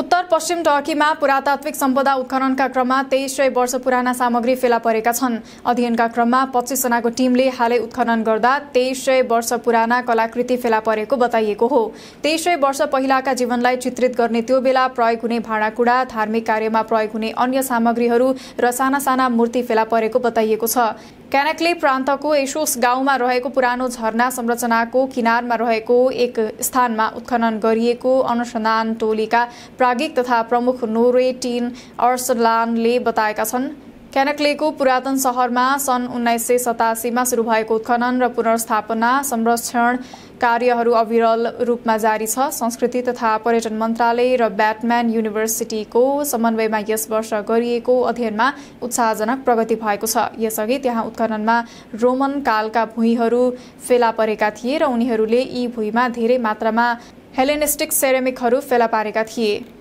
उत्तर पश्चिम टर्कीमा पुरातात्विक सम्पदा उत्खननका क्रममा तेइस सय वर्ष पुराना सामग्री फेला परेका छन् अध्ययनका क्रममा पच्चिसजनाको टिमले हालै उत्खनन गर्दा तेइस सय वर्ष पुराना कलाकृति फेला परेको बताइएको हो तेइस सय वर्ष पहिलाका जीवनलाई चित्रित गर्ने त्यो बेला प्रयोग हुने भाँडाकुँडा धार्मिक कार्यमा प्रयोग हुने अन्य सामग्रीहरू र साना साना मूर्ति फेला परेको बताइएको छ क्यानाक्ले प्रान्तको एसोस गाउँमा रहेको पुरानो झरना संरचनाको किनारमा रहेको एक स्थानमा उत्खनन गरिएको अनुसन्धान टोलीका प्राज्ञिक तथा प्रमुख नोरेटिन अर्सलानले बताएका छन् क्यानक्लेको पुरातन सहरमा सन् उन्नाइस सय सतासीमा सुरु भएको उत्खनन र पुनर्स्थापना संरक्षण कार्यहरू अविरल रूपमा जारी छ संस्कृति तथा पर्यटन मन्त्रालय र ब्याटम्यान युनिभर्सिटीको समन्वयमा यस वर्ष गरिएको अध्ययनमा उत्साहजनक प्रगति भएको छ यसअघि त्यहाँ उत्खननमा रोमन कालका भुइँहरू फेला परेका थिए र उनीहरूले यी भुइँमा धेरै मात्रामा हेलेनिस्टिक सेरेमिकहरू फेला पारेका थिए